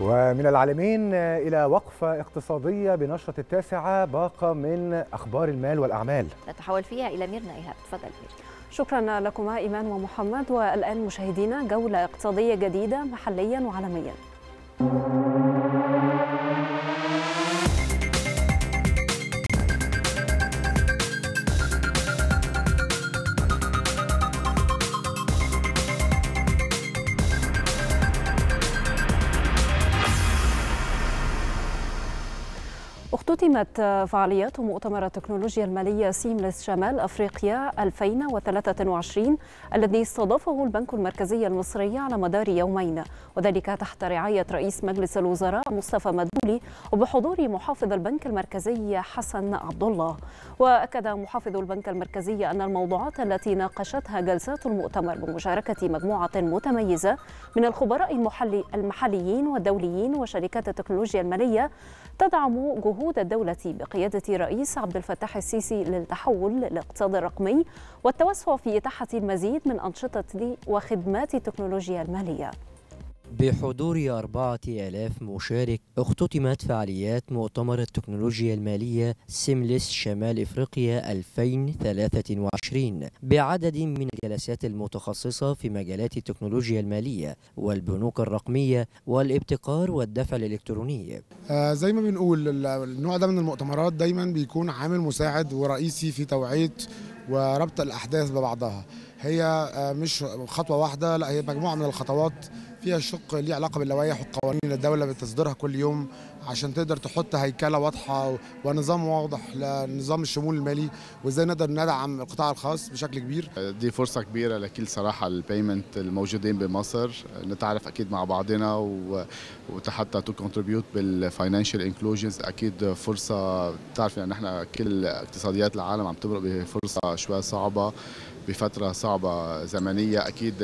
ومن العالمين إلى وقفة اقتصادية بنشرة التاسعة باقة من أخبار المال والأعمال نتحول فيها إلى ميرنا إيهاب تفضل ميرنا شكرا لكما إيمان ومحمد والآن مشاهدينا جولة اقتصادية جديدة محليا وعالميا ختمت فعاليات مؤتمر التكنولوجيا المالية سيملس شمال أفريقيا 2023 الذي استضافه البنك المركزي المصري على مدار يومين وذلك تحت رعاية رئيس مجلس الوزراء مصطفى مدبولي وبحضور محافظ البنك المركزي حسن عبد الله وأكد محافظ البنك المركزي أن الموضوعات التي ناقشتها جلسات المؤتمر بمشاركة مجموعة متميزة من الخبراء المحلي المحليين والدوليين وشركات التكنولوجيا المالية تدعم جهود الدولة بقيادة رئيس عبد الفتاح السيسي للتحول للاقتصاد الرقمي والتوسع في إتاحة المزيد من أنشطة وخدمات التكنولوجيا المالية بحضور أربعة آلاف مشارك اختتمت فعاليات مؤتمر التكنولوجيا المالية سيمليس شمال إفريقيا 2023 بعدد من الجلسات المتخصصة في مجالات التكنولوجيا المالية والبنوك الرقمية والابتكار والدفع الإلكتروني آه زي ما بنقول النوع ده من المؤتمرات دايما بيكون عامل مساعد ورئيسي في توعية وربط الأحداث ببعضها هي آه مش خطوة واحدة لا هي مجموعة من الخطوات فيها شق ليه علاقه باللوائح والقوانين اللي الدوله بتصدرها كل يوم عشان تقدر تحط هيكله واضحه ونظام واضح لنظام الشمول المالي وازاي نقدر ندعم القطاع الخاص بشكل كبير. دي فرصه كبيره لكل صراحه البيمنت الموجودين بمصر نتعرف اكيد مع بعضنا وحتى تو كونتريبيوت بالفاينانشال انكلوجنز اكيد فرصه بتعرفي يعني ان احنا كل اقتصاديات العالم عم تمرق بفرصه شوي صعبه بفترة صعبة زمنية أكيد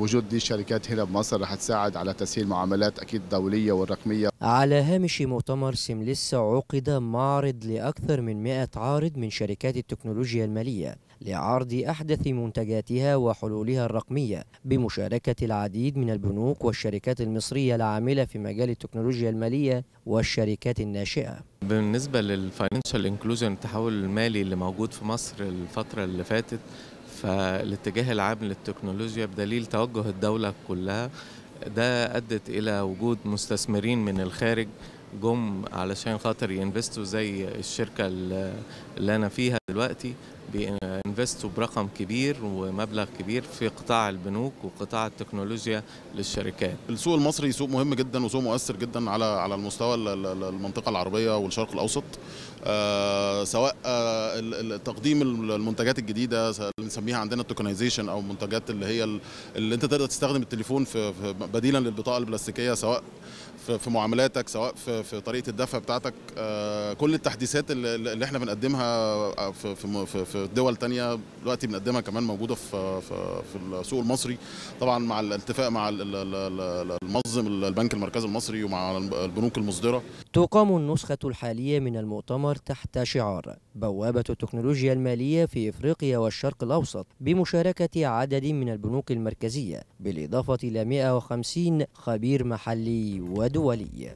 وجود دي الشركات هنا بمصر رح تساعد على تسهيل معاملات أكيد دولية والرقمية على هامش مؤتمر سملسة عقد معرض لأكثر من 100 عارض من شركات التكنولوجيا المالية لعرض أحدث منتجاتها وحلولها الرقمية بمشاركة العديد من البنوك والشركات المصرية العاملة في مجال التكنولوجيا المالية والشركات الناشئة بالنسبة للفاينانشال انكلوجن التحول المالي اللي موجود في مصر الفترة اللي فاتت فالاتجاه العام للتكنولوجيا بدليل توجه الدولة كلها ده أدت إلى وجود مستثمرين من الخارج جم علشان خاطر ينفستوا زي الشركة اللي أنا فيها دلوقتي بينفستوا برقم كبير ومبلغ كبير في قطاع البنوك وقطاع التكنولوجيا للشركات. السوق المصري سوق مهم جدا وسوق مؤثر جدا على على المستوى المنطقه العربيه والشرق الاوسط آه، سواء آه، تقديم المنتجات الجديده اللي بنسميها عندنا التوكنايزيشن او المنتجات اللي هي اللي انت تقدر تستخدم التليفون في بديلا للبطاقه البلاستيكيه سواء في معاملاتك سواء في, طريقه الدفع بتاعتك آه، كل التحديثات اللي, اللي احنا بنقدمها في في في دول تانية دلوقتي بنقدمها كمان موجوده في في السوق المصري طبعا مع الاتفاق مع المنظم البنك المركزي المصري ومع البنوك المصدره تقام النسخه الحاليه من المؤتمر تحت شعار بوابه التكنولوجيا الماليه في افريقيا والشرق الاوسط بمشاركه عدد من البنوك المركزيه بالاضافه الى 150 خبير محلي ودولي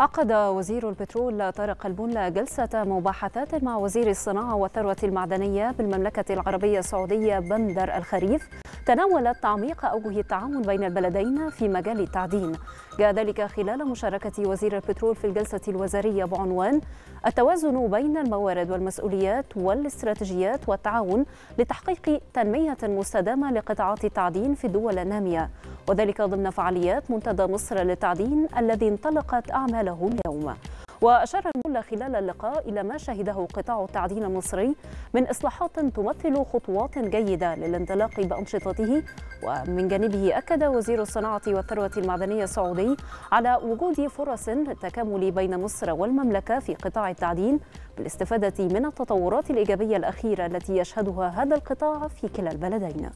عقد وزير البترول طارق البولا جلسة مباحثات مع وزير الصناعة والثروة المعدنية بالمملكة العربية السعودية بندر الخريف تناولت تعميق أوجه التعاون بين البلدين في مجال التعدين جاء ذلك خلال مشاركة وزير البترول في الجلسة الوزارية بعنوان التوازن بين الموارد والمسؤوليات والاستراتيجيات والتعاون لتحقيق تنمية مستدامة لقطاعات التعدين في الدول النامية وذلك ضمن فعاليات منتدى مصر للتعدين الذي انطلقت أعماله اليوم وأشار المولى خلال اللقاء إلى ما شهده قطاع التعدين المصري من إصلاحات تمثل خطوات جيدة للانطلاق بأنشطته ومن جانبه أكد وزير الصناعة والثروة المعدنية السعودي على وجود فرص التكامل بين مصر والمملكة في قطاع التعدين بالاستفادة من التطورات الإيجابية الأخيرة التي يشهدها هذا القطاع في كلا البلدين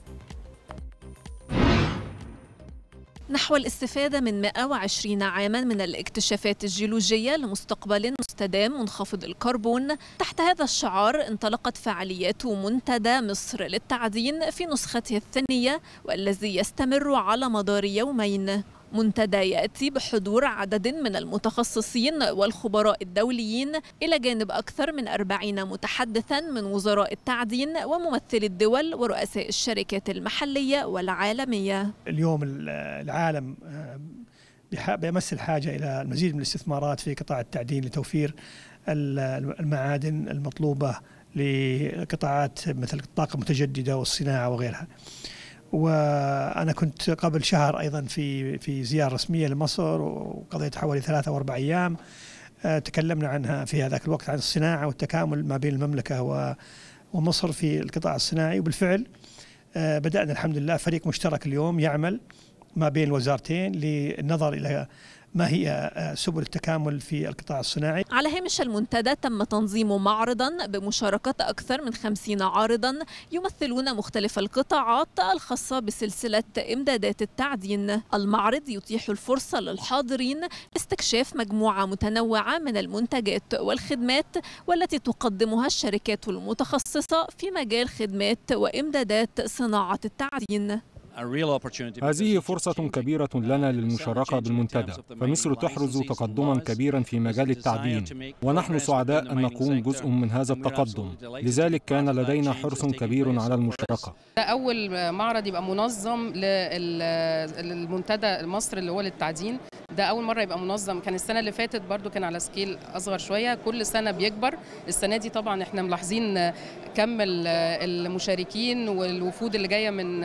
نحو الاستفادة من 120 عاما من الاكتشافات الجيولوجية لمستقبل مستدام منخفض الكربون تحت هذا الشعار انطلقت فعاليات منتدى مصر للتعدين في نسخته الثانية والذي يستمر على مدار يومين منتدى يأتي بحضور عدد من المتخصصين والخبراء الدوليين إلى جانب أكثر من أربعين متحدثا من وزراء التعدين وممثلي الدول ورؤساء الشركات المحلية والعالمية اليوم العالم آه، بيمثل حاجة إلى المزيد من الاستثمارات في قطاع التعدين لتوفير المعادن المطلوبة لقطاعات مثل الطاقة المتجددة والصناعة وغيرها وانا كنت قبل شهر ايضا في في زياره رسميه لمصر وقضيت حوالي ثلاثة او اربع ايام آه، تكلمنا عنها في هذاك الوقت عن الصناعه والتكامل ما بين المملكه ومصر في القطاع الصناعي وبالفعل آه، بدانا الحمد لله فريق مشترك اليوم يعمل ما بين الوزارتين للنظر الى ما هي آه، سبل التكامل في القطاع الصناعي على هامش المنتدى تم تنظيم معرضا بمشاركة أكثر من خمسين عارضا يمثلون مختلف القطاعات الخاصة بسلسلة إمدادات التعدين المعرض يتيح الفرصة للحاضرين استكشاف مجموعة متنوعة من المنتجات والخدمات والتي تقدمها الشركات المتخصصة في مجال خدمات وإمدادات صناعة التعدين هذه فرصة كبيرة لنا للمشاركة بالمنتدى فمصر تحرز تقدما كبيرا في مجال التعدين ونحن سعداء أن نكون جزء من هذا التقدم لذلك كان لدينا حرص كبير على المشاركة أول معرض يبقى منظم للمنتدى مصر اللي هو للتعدين ده اول مره يبقى منظم كان السنه اللي فاتت برضو كان على سكيل اصغر شويه كل سنه بيكبر السنه دي طبعا احنا ملاحظين كم المشاركين والوفود اللي جايه من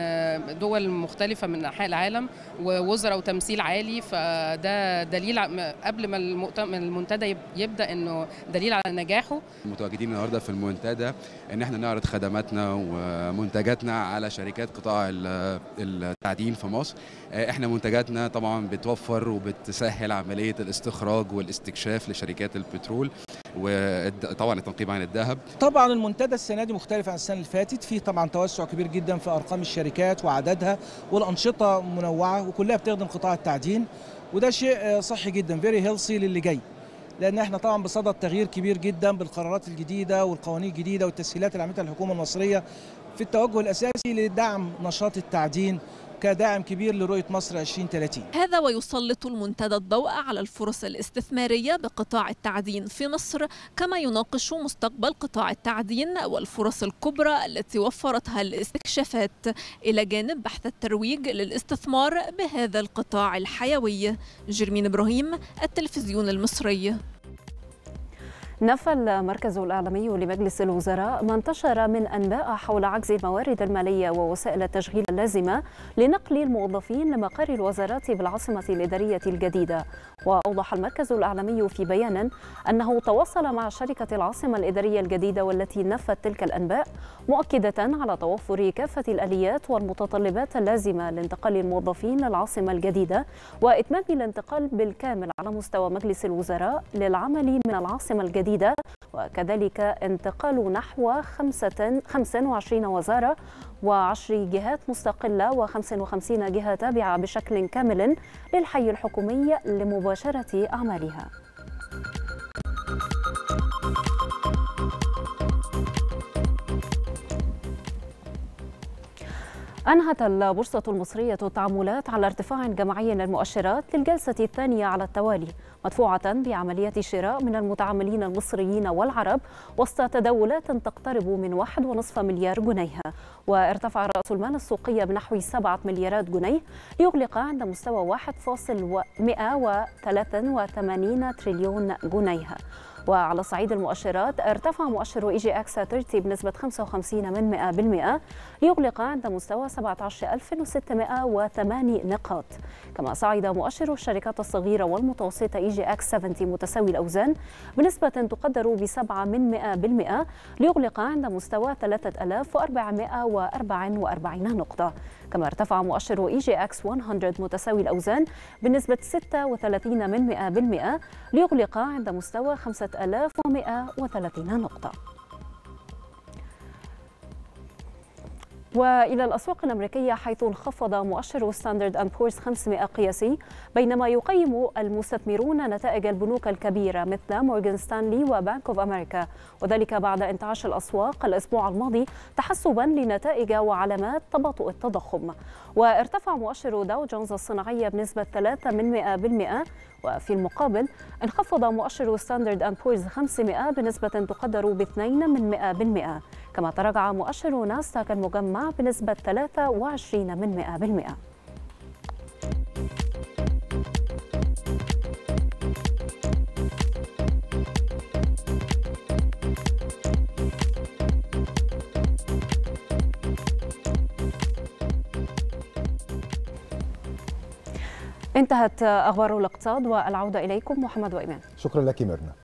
دول دول مختلفه من انحاء العالم ووزراء وتمثيل عالي فده دليل قبل ما المنتدى يبدا انه دليل على نجاحه متواجدين النهارده في المنتدى ان احنا نعرض خدماتنا ومنتجاتنا على شركات قطاع التعدين في مصر احنا منتجاتنا طبعا بتوفر وبتسهل عمليه الاستخراج والاستكشاف لشركات البترول وطبعا التنقيب عن الذهب طبعا المنتدى السنه دي مختلف عن السنه اللي فاتت فيه طبعا توسع كبير جدا في ارقام الشركات وعددها والانشطه منوعه وكلها بتخدم قطاع التعدين وده شيء آه، صحي جدا فيري هيلثي للي جاي لان احنا طبعا بصدد تغيير كبير جدا بالقرارات الجديده والقوانين الجديده والتسهيلات اللي عملتها الحكومه المصريه في التوجه الاساسي لدعم نشاط التعدين كداعم كبير لرؤية مصر 2030 هذا ويسلط المنتدى الضوء على الفرص الاستثمارية بقطاع التعدين في مصر كما يناقش مستقبل قطاع التعدين والفرص الكبرى التي وفرتها الاستكشافات إلى جانب بحث الترويج للاستثمار بهذا القطاع الحيوي جرمين إبراهيم التلفزيون المصري نفى المركز الإعلامي لمجلس الوزراء ما انتشر من أنباء حول عجز الموارد المالية ووسائل التشغيل اللازمة لنقل الموظفين لمقر الوزارات بالعاصمة الإدارية الجديدة وأوضح المركز الإعلامي في بيان أنه تواصل مع شركة العاصمة الإدارية الجديدة والتي نفت تلك الأنباء مؤكدة على توفر كافة الآليات والمتطلبات اللازمة لانتقال الموظفين للعاصمة الجديدة وإتمام الانتقال بالكامل على مستوى مجلس الوزراء للعمل من العاصمة الجديدة جديدة وكذلك انتقال نحو 25 وزارة و10 جهات مستقلة و55 جهة تابعة بشكل كامل للحي الحكومي لمباشرة أعمالها. أنهت البورصة المصرية التعاملات على ارتفاع جماعي للمؤشرات للجلسة الثانية على التوالي مدفوعة بعملية شراء من المتعاملين المصريين والعرب وسط تداولات تقترب من 1.5 مليار جنيه وارتفع رأس المال السوقية بنحو 7 مليارات جنيه ليغلق عند مستوى 1.183 تريليون جنيه وعلى صعيد المؤشرات ارتفع مؤشر اي جي اكس 30 بنسبة 55 من 100% ليغلق عند مستوى 17608 نقاط كما صعد مؤشر الشركات الصغيرة والمتوسطة إي جي أكس 70 متساوي الأوزان بنسبة تقدر بسبعة من 100% ليغلق عند مستوى 3444 نقطة كما ارتفع مؤشر إي جي أكس 100 متساوي الأوزان بنسبة 36 من 100% ليغلق عند مستوى 5130 نقطة والى الاسواق الامريكيه حيث انخفض مؤشر ستاندرد اند بورز 500 قياسي بينما يقيم المستثمرون نتائج البنوك الكبيره مثل مورغان ستانلي وبنك اوف امريكا وذلك بعد انتعاش الاسواق الاسبوع الماضي تحسبا لنتائج وعلامات تباطؤ التضخم وارتفع مؤشر داو جونز الصناعيه بنسبه 3 من 100% وفي المقابل انخفض مؤشر ستاندرد أند بورز 500 بنسبة تقدر ب 2 من كما تراجع مؤشر ناستاك المجمع بنسبة 23 من انتهت أخبار الاقتصاد والعودة إليكم محمد وإيمان شكرا لك ميرنا